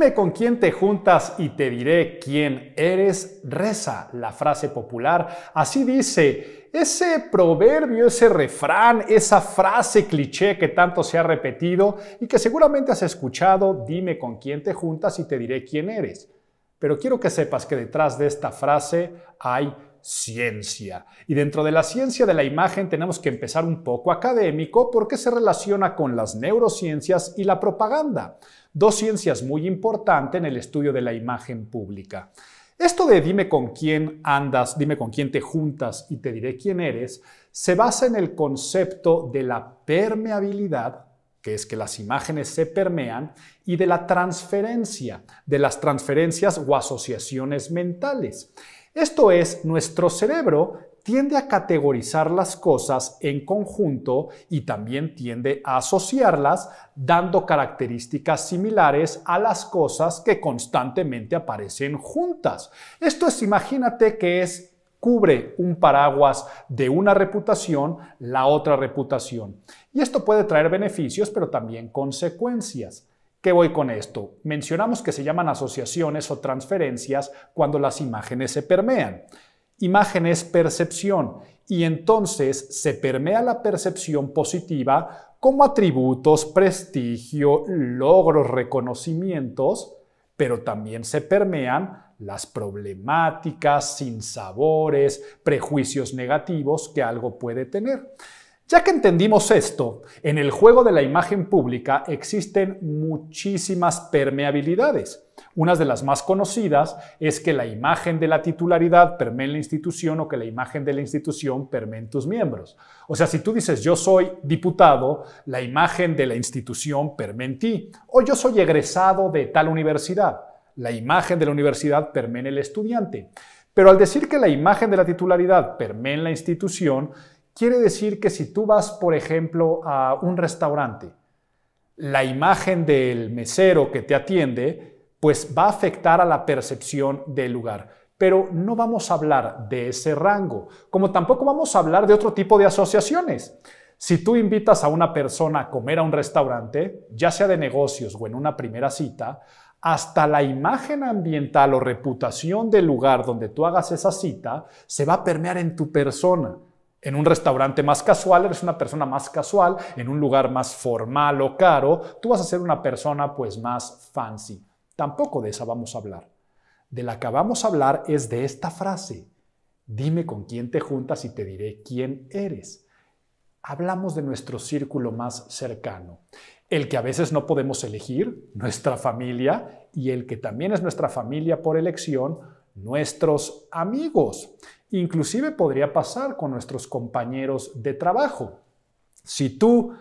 Dime con quién te juntas y te diré quién eres, reza la frase popular. Así dice ese proverbio, ese refrán, esa frase cliché que tanto se ha repetido y que seguramente has escuchado, dime con quién te juntas y te diré quién eres. Pero quiero que sepas que detrás de esta frase hay ciencia. Y dentro de la ciencia de la imagen tenemos que empezar un poco académico porque se relaciona con las neurociencias y la propaganda, dos ciencias muy importantes en el estudio de la imagen pública. Esto de dime con quién andas, dime con quién te juntas y te diré quién eres, se basa en el concepto de la permeabilidad que es que las imágenes se permean, y de la transferencia, de las transferencias o asociaciones mentales. Esto es, nuestro cerebro tiende a categorizar las cosas en conjunto y también tiende a asociarlas dando características similares a las cosas que constantemente aparecen juntas. Esto es, imagínate que es cubre un paraguas de una reputación, la otra reputación. Y esto puede traer beneficios, pero también consecuencias. ¿Qué voy con esto? Mencionamos que se llaman asociaciones o transferencias cuando las imágenes se permean. Imagen es percepción y entonces se permea la percepción positiva como atributos, prestigio, logros, reconocimientos, pero también se permean las problemáticas, sinsabores, prejuicios negativos que algo puede tener. Ya que entendimos esto, en el juego de la imagen pública existen muchísimas permeabilidades. Una de las más conocidas es que la imagen de la titularidad permea en la institución o que la imagen de la institución permea en tus miembros. O sea, si tú dices yo soy diputado, la imagen de la institución permea en ti. O yo soy egresado de tal universidad, la imagen de la universidad permea en el estudiante. Pero al decir que la imagen de la titularidad permea en la institución, Quiere decir que si tú vas, por ejemplo, a un restaurante, la imagen del mesero que te atiende, pues va a afectar a la percepción del lugar. Pero no vamos a hablar de ese rango, como tampoco vamos a hablar de otro tipo de asociaciones. Si tú invitas a una persona a comer a un restaurante, ya sea de negocios o en una primera cita, hasta la imagen ambiental o reputación del lugar donde tú hagas esa cita se va a permear en tu persona. En un restaurante más casual eres una persona más casual, en un lugar más formal o caro, tú vas a ser una persona pues más fancy. Tampoco de esa vamos a hablar. De la que vamos a hablar es de esta frase. Dime con quién te juntas y te diré quién eres. Hablamos de nuestro círculo más cercano, el que a veces no podemos elegir, nuestra familia, y el que también es nuestra familia por elección, nuestros amigos. Inclusive podría pasar con nuestros compañeros de trabajo. Si tú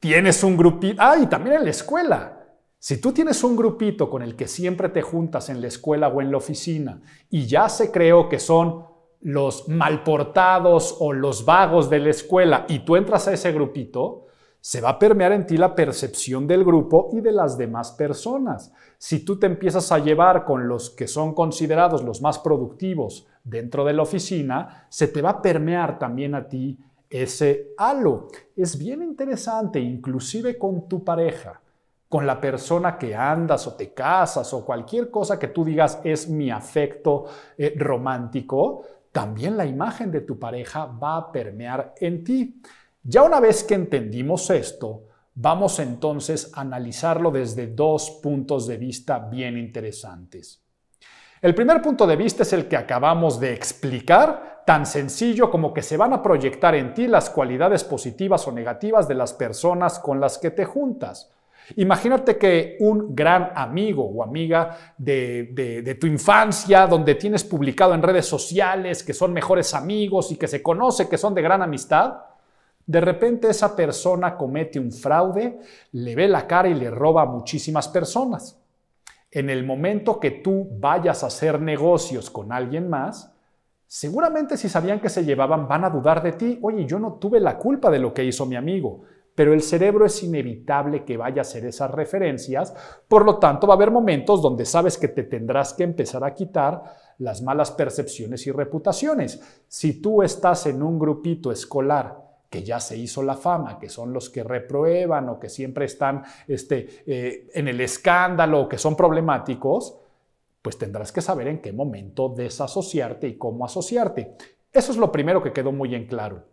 tienes un grupito, ah, y también en la escuela. Si tú tienes un grupito con el que siempre te juntas en la escuela o en la oficina y ya se creó que son los malportados o los vagos de la escuela y tú entras a ese grupito, se va a permear en ti la percepción del grupo y de las demás personas. Si tú te empiezas a llevar con los que son considerados los más productivos dentro de la oficina, se te va a permear también a ti ese halo. Es bien interesante, inclusive con tu pareja, con la persona que andas o te casas o cualquier cosa que tú digas es mi afecto eh, romántico, también la imagen de tu pareja va a permear en ti. Ya una vez que entendimos esto, vamos entonces a analizarlo desde dos puntos de vista bien interesantes. El primer punto de vista es el que acabamos de explicar, tan sencillo como que se van a proyectar en ti las cualidades positivas o negativas de las personas con las que te juntas. Imagínate que un gran amigo o amiga de, tu infancia, donde tienes publicado en redes sociales que son mejores amigos y que se conoce que son de gran amistad, de repente esa persona comete un fraude, le ve la cara y le roba a muchísimas personas. En el momento que tú vayas a hacer negocios con alguien más, seguramente si sabían que se llevaban van a dudar de ti. Oye, yo no tuve la culpa de lo que hizo mi amigo, pero el cerebro es inevitable que vaya a hacer esas referencias. Por lo tanto, va a haber momentos donde sabes que te tendrás que empezar a quitar las malas percepciones y reputaciones. Si tú estás en un grupito escolar que ya se hizo la fama, que son los que reprueban o que siempre están este, eh, en el escándalo o que son problemáticos, pues tendrás que saber en qué momento desasociarte y cómo asociarte. Eso es lo primero que quedó muy en claro.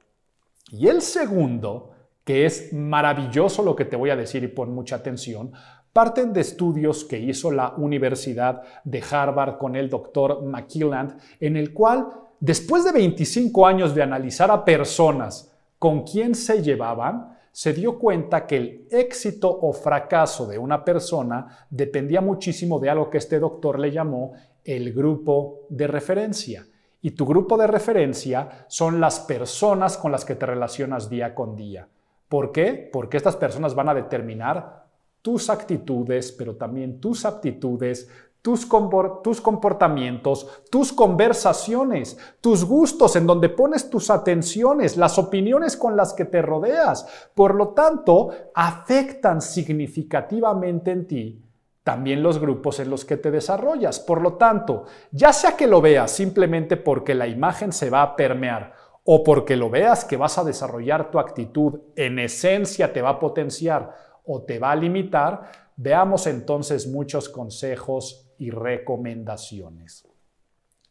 Y el segundo, que es maravilloso lo que te voy a decir y pon mucha atención, parten de estudios que hizo la Universidad de Harvard con el doctor McKilland, en el cual, después de 25 años de analizar a personas con quién se llevaban, se dio cuenta que el éxito o fracaso de una persona dependía muchísimo de algo que este doctor le llamó el grupo de referencia. Y tu grupo de referencia son las personas con las que te relacionas día con día. ¿Por qué? Porque estas personas van a determinar tus actitudes, pero también tus aptitudes, tus, comportamientos, tus conversaciones, tus gustos, en donde pones tus atenciones, las opiniones con las que te rodeas. Por lo tanto, afectan significativamente en ti también los grupos en los que te desarrollas. Por lo tanto, ya sea que lo veas simplemente porque la imagen se va a permear o porque lo veas que vas a desarrollar tu actitud, en esencia te va a potenciar o te va a limitar, veamos entonces muchos consejos y recomendaciones.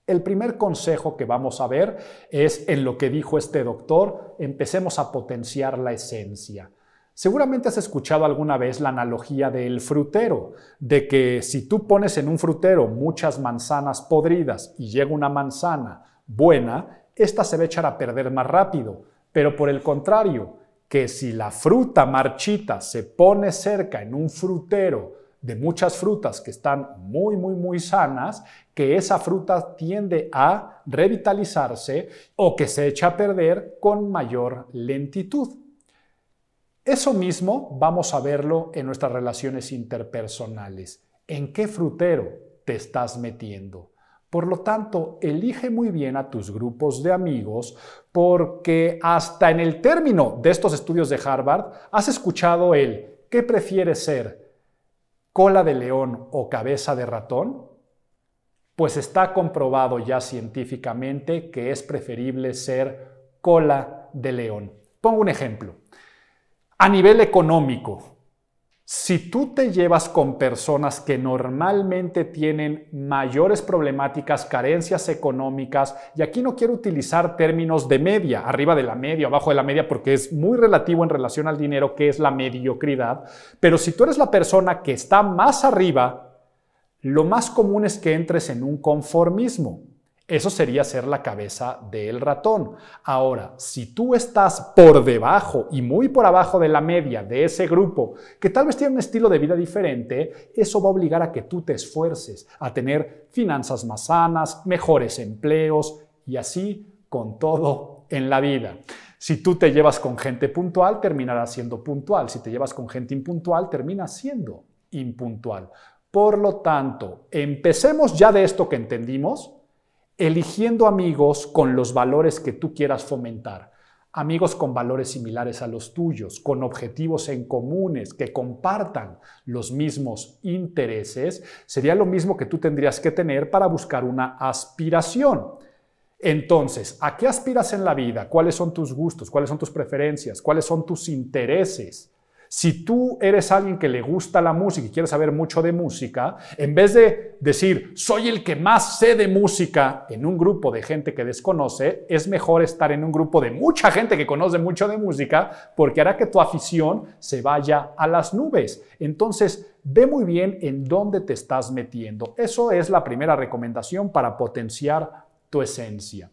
El primer consejo que vamos a ver es en lo que dijo este doctor, empecemos a potenciar la esencia. Seguramente has escuchado alguna vez la analogía del frutero, de que si tú pones en un frutero muchas manzanas podridas y llega una manzana buena, esta se va a echar a perder más rápido. Pero por el contrario, que si la fruta marchita se pone cerca en un frutero de muchas frutas que están muy, muy, muy sanas, que esa fruta tiende a revitalizarse o que se echa a perder con mayor lentitud. Eso mismo vamos a verlo en nuestras relaciones interpersonales. ¿En qué frutero te estás metiendo? Por lo tanto, elige muy bien a tus grupos de amigos porque hasta en el término de estos estudios de Harvard has escuchado el ¿qué prefieres ser? cola de león o cabeza de ratón? Pues está comprobado ya científicamente que es preferible ser cola de león. Pongo un ejemplo. A nivel económico, si tú te llevas con personas que normalmente tienen mayores problemáticas, carencias económicas, y aquí no quiero utilizar términos de media, arriba de la media, abajo de la media, porque es muy relativo en relación al dinero, que es la mediocridad, pero si tú eres la persona que está más arriba, lo más común es que entres en un conformismo. Eso sería ser la cabeza del ratón. Ahora, si tú estás por debajo y muy por abajo de la media de ese grupo, que tal vez tiene un estilo de vida diferente, eso va a obligar a que tú te esfuerces, a tener finanzas más sanas, mejores empleos y así con todo en la vida. Si tú te llevas con gente puntual, terminarás siendo puntual. Si te llevas con gente impuntual, terminas siendo impuntual. Por lo tanto, empecemos ya de esto que entendimos eligiendo amigos con los valores que tú quieras fomentar, amigos con valores similares a los tuyos, con objetivos en comunes, que compartan los mismos intereses, sería lo mismo que tú tendrías que tener para buscar una aspiración. Entonces, ¿a qué aspiras en la vida? ¿Cuáles son tus gustos? ¿Cuáles son tus preferencias? ¿Cuáles son tus intereses? Si tú eres alguien que le gusta la música y quieres saber mucho de música, en vez de decir, soy el que más sé de música en un grupo de gente que desconoce, es mejor estar en un grupo de mucha gente que conoce mucho de música porque hará que tu afición se vaya a las nubes. Entonces, ve muy bien en dónde te estás metiendo. Eso es la primera recomendación para potenciar tu esencia.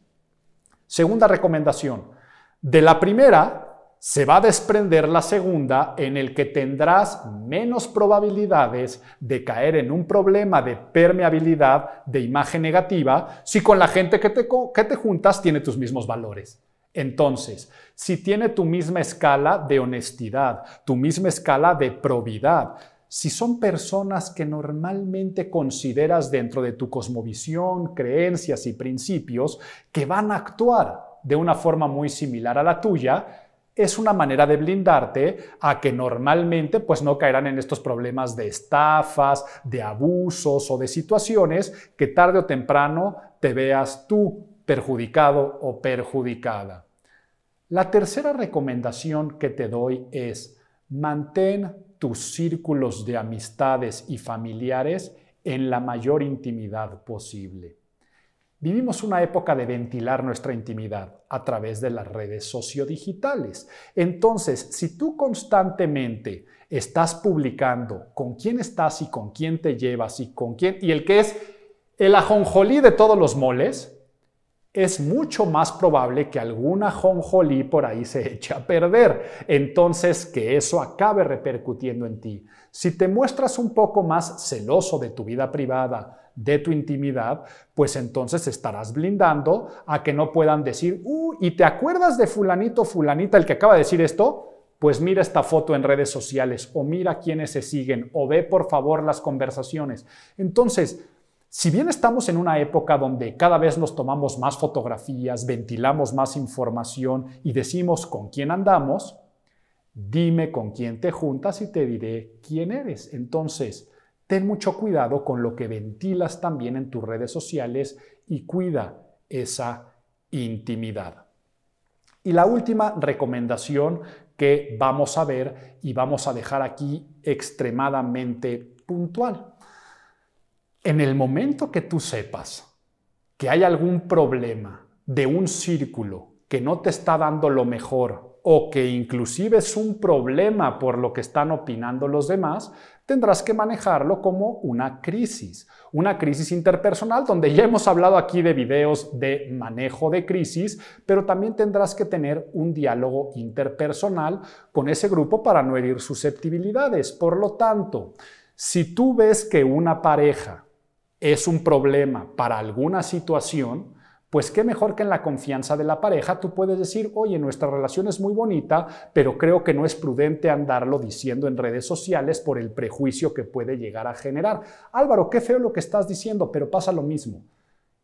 Segunda recomendación. De la primera, se va a desprender la segunda en el que tendrás menos probabilidades de caer en un problema de permeabilidad de imagen negativa si con la gente que te, que te juntas tiene tus mismos valores. Entonces, si tiene tu misma escala de honestidad, tu misma escala de probidad, si son personas que normalmente consideras dentro de tu cosmovisión, creencias y principios que van a actuar de una forma muy similar a la tuya, es una manera de blindarte a que normalmente pues no caerán en estos problemas de estafas, de abusos o de situaciones que tarde o temprano te veas tú perjudicado o perjudicada. La tercera recomendación que te doy es mantén tus círculos de amistades y familiares en la mayor intimidad posible. Vivimos una época de ventilar nuestra intimidad a través de las redes sociodigitales. Entonces, si tú constantemente estás publicando con quién estás y con quién te llevas y con quién, y el que es el ajonjolí de todos los moles, es mucho más probable que alguna jonjolí por ahí se eche a perder. Entonces, que eso acabe repercutiendo en ti. Si te muestras un poco más celoso de tu vida privada, de tu intimidad, pues entonces estarás blindando a que no puedan decir, ¿y te acuerdas de fulanito, fulanita, el que acaba de decir esto? Pues mira esta foto en redes sociales o mira quiénes se siguen o ve por favor las conversaciones. Entonces, si bien estamos en una época donde cada vez nos tomamos más fotografías, ventilamos más información y decimos con quién andamos, dime con quién te juntas y te diré quién eres. Entonces, ten mucho cuidado con lo que ventilas también en tus redes sociales y cuida esa intimidad. Y la última recomendación que vamos a ver y vamos a dejar aquí extremadamente puntual en el momento que tú sepas que hay algún problema de un círculo que no te está dando lo mejor o que inclusive es un problema por lo que están opinando los demás, tendrás que manejarlo como una crisis, una crisis interpersonal donde ya hemos hablado aquí de videos de manejo de crisis, pero también tendrás que tener un diálogo interpersonal con ese grupo para no herir susceptibilidades. Por lo tanto, si tú ves que una pareja es un problema para alguna situación, pues qué mejor que en la confianza de la pareja tú puedes decir, oye, nuestra relación es muy bonita, pero creo que no es prudente andarlo diciendo en redes sociales por el prejuicio que puede llegar a generar. Álvaro, qué feo lo que estás diciendo, pero pasa lo mismo.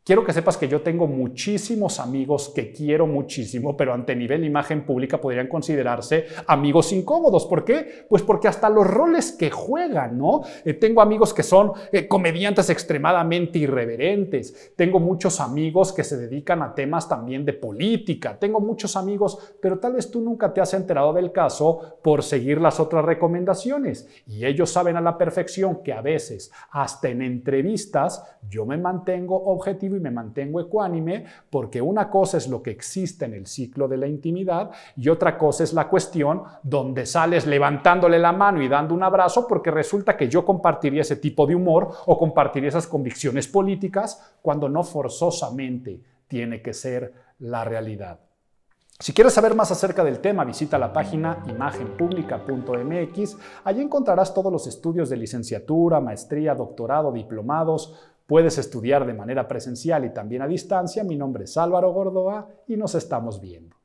Quiero que sepas que yo tengo muchísimos amigos que quiero muchísimo, pero ante nivel imagen pública podrían considerarse amigos incómodos. ¿Por qué? Pues porque hasta los roles que juegan, ¿no? Eh, tengo amigos que son eh, comediantes extremadamente irreverentes. Tengo muchos amigos que se dedican a temas también de política. Tengo muchos amigos, pero tal vez tú nunca te has enterado del caso por seguir las otras recomendaciones. Y ellos saben a la perfección que a veces, hasta en entrevistas, yo me mantengo objetivo y me mantengo ecuánime porque una cosa es lo que existe en el ciclo de la intimidad y otra cosa es la cuestión donde sales levantándole la mano y dando un abrazo porque resulta que yo compartiría ese tipo de humor o compartiría esas convicciones políticas cuando no forzosamente tiene que ser la realidad. Si quieres saber más acerca del tema, visita la página imagenpublica.mx. Allí encontrarás todos los estudios de licenciatura, maestría, doctorado, diplomados, Puedes estudiar de manera presencial y también a distancia. Mi nombre es Álvaro Gordoa y nos estamos viendo.